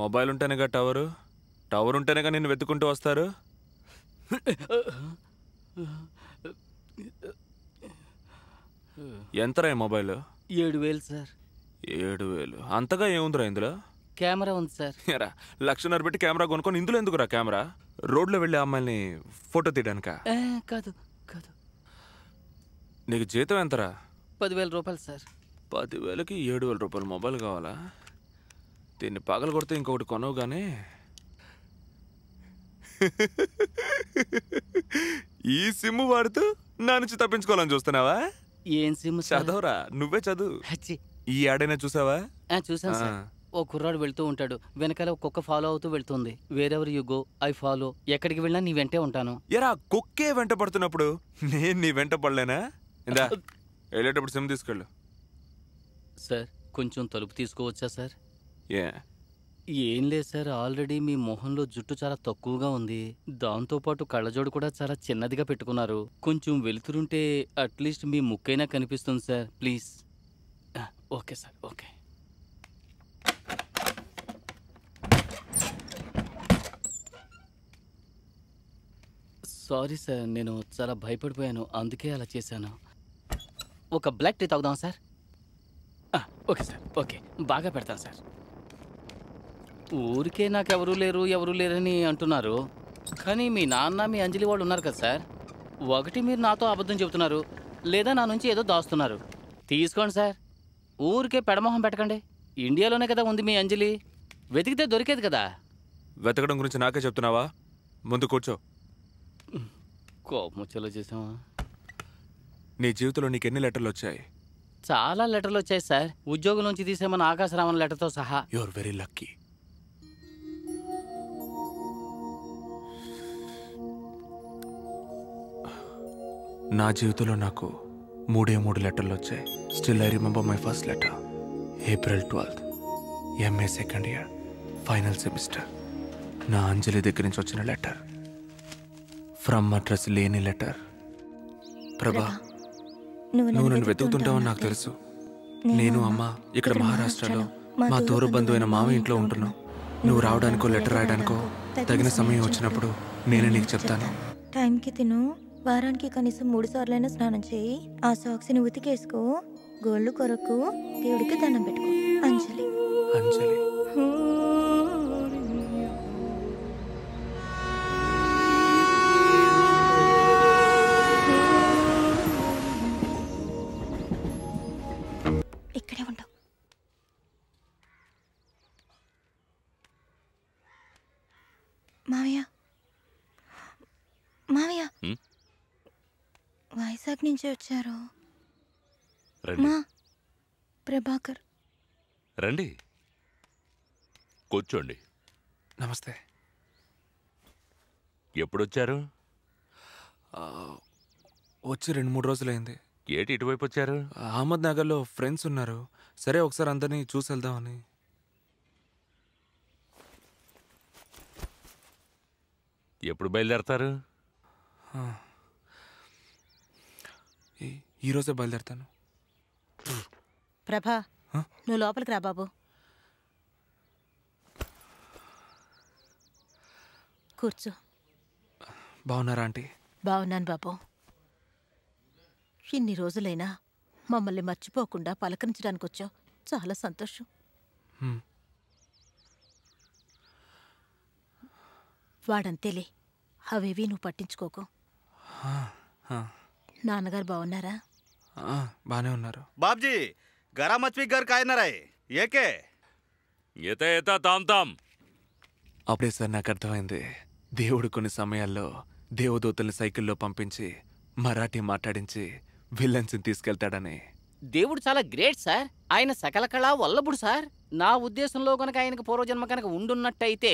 mobile ఉంటేనే కదా tower tower ఉంటేనే కదా నేను వెతుక్కుంటూ వస్తారు ఎంతరా మొబైల్ ఏడు వేలు సార్ ఏడు వేలు అంతగా ఏముందిరా ఇందులో కెమెరా ఉంది సార్ ఎరా లక్షన్నర పెట్టి కెమెరా కొనుక్కొని ఇందులో ఎందుకురా కెమెరా రోడ్లో వెళ్ళి అమ్మాయిని ఫోటో తీయడానికి కాదు నీకు జీతం ఎంతరా పదివేల రూపాయలు సార్ పదివేలకి ఏడు వేల రూపాయలు మొబైల్ కావాలా దీన్ని పగలు కొడితే ఇంకొకటి కొనవు కానీ ఈ సిమ్ వాడుతూ నా నుంచి తప్పించుకోవాలని చూస్తున్నావా ఏం సిమ్ చదవరా నువ్వే చదువు ఈ ఆడైనా చూసావా చూసాను సార్ ఓ కుర్రాడు వెళ్తూ ఉంటాడు వెనకాల కుక్క ఫాలో అవుతూ వెళ్తుంది wherever you go I follow ఎక్కడికి వెళ్ళినా నీ వెంటే ఉంటాను ఎరా కుక్కే వెంట పడుతున్నప్పుడు నేను నీ వెంట పడలేనా ఇందా వెళ్ళేటప్పుడు సిమ్ తీసుకెళ్ళు సార్ కొంచెం తలుపు తీసుకోవచ్చా సార్ ఏం లేదు సార్ ఆల్రెడీ మీ మొహంలో జుట్టు చాలా తక్కువగా ఉంది దాంతోపాటు కళ్ళజోడు కూడా చాలా చిన్నదిగా పెట్టుకున్నారు కొంచెం వెలుతురుంటే అట్లీస్ట్ మీ ముక్కైనా కనిపిస్తుంది sir please okay sir okay sorry sir నేను చాలా భయపడిపోయాను అందుకే అలా చేశాను ఒక బ్లాక్ టీ తాగుదాం సార్ ఓకే సార్ ఓకే బాగా పెడతాను సార్ ఊరికే నాకు ఎవరూ లేరు ఎవరూ లేరని అంటున్నారు కానీ మీ నాన్న మీ అంజలి వాళ్ళు ఉన్నారు కదా సార్ ఒకటి మీరు నాతో అబద్ధం చెబుతున్నారు లేదా నా నుంచి ఏదో దాస్తున్నారు తీసుకోండి సార్ ఊరికే పెడమొహం పెట్టకండి ఇండియాలోనే కదా ఉంది మీ అంజలి వెతికితే దొరికేది కదా వెతకడం గురించి నాకే చెప్తున్నావా ముందు కూర్చో కోపముచ్చలో చేసావా నీ జీవితంలో నీకు ఎన్ని లెటర్లు వచ్చాయి చాలా లెటర్లు వచ్చాయి సార్ ఉద్యోగం నుంచి తీసేమన్న ఆకాశరామన్ లెటర్తో సహా యువర్ వెరీ లక్కీ నా జీవితంలో నాకు మూడే మూడు లెటర్లు వచ్చాయి still I remember my first letter April twelfth MA second year final semester నా అంజలి దగ్గర నుంచి వచ్చిన లెటర్ ఫ్రమ్ అడ్రస్ లేని లెటర్ ప్రభా నువ్వు నన్ను వెతుకుతుంటావని నాకు తెలుసు నేను అమ్మ ఇక్కడ మహారాష్ట్రలో మా బంధు అయిన మామ ఇంట్లో ఉంటున్నావు నువ్వు రావడానికో లెటర్ రాయడానికో తగిన సమయం వచ్చినప్పుడు నేనే నీకు చెప్తాను టైంకి తిను వారానికి కనీసం మూడు సార్లైనా స్నానం చేయి ఆ సాక్స్ని ఉతికేసుకో గోళ్ళు కొరకు దేవుడికి దండం పెట్టుకో అంజలి ఇక్కడే మావయ్య మావయ్య వైజాగ్ నుంచి వచ్చారు ప్రభాకర్ రండి కూర్చోండి నమస్తే ఎప్పుడొచ్చారు వచ్చి రెండు మూడు రోజులైంది ఏటి ఇటువైపు వచ్చారు అహ్మద్ నగర్లో ఫ్రెండ్స్ ఉన్నారు సరే ఒకసారి అందరినీ చూసి వెళ్దామని ఎప్పుడు బయలుదేరతారు ఈరోజే బయలుదేరతాను ప్రభా నువ్వు లోపలికి రా బాబు కూర్చో బాగున్నారా ఆంటీ బాగున్నాను బాబు ఇన్ని రోజులైనా మమ్మల్ని మర్చిపోకుండా పలకరించడానికి వచ్చావు చాలా సంతోషం వాడంతేలే అవేవి నువ్వు పట్టించుకోకు నాన్నగారు బాగున్నారా బానే ఉన్నారు బాబ్జీ గరా మచ్చి గారు కాయనరాయ్ ఏకే ఎత ఎత తాం తాం అప్పుడే సార్ నాకు అర్థమైంది దేవుడు కొన్ని సమయాల్లో దేవదూతల్ని సైకిల్లో పంపించి మరాఠీ మాట్లాడించి విలన్స్ని తీసుకెళ్తాడని దేవుడు చాలా గ్రేట్ సార్ ఆయన సకల కళ వల్లబుడు సార్ నా ఉద్దేశంలో కనుక ఆయనకు పూర్వజన్మ కనుక ఉండున్నట్టయితే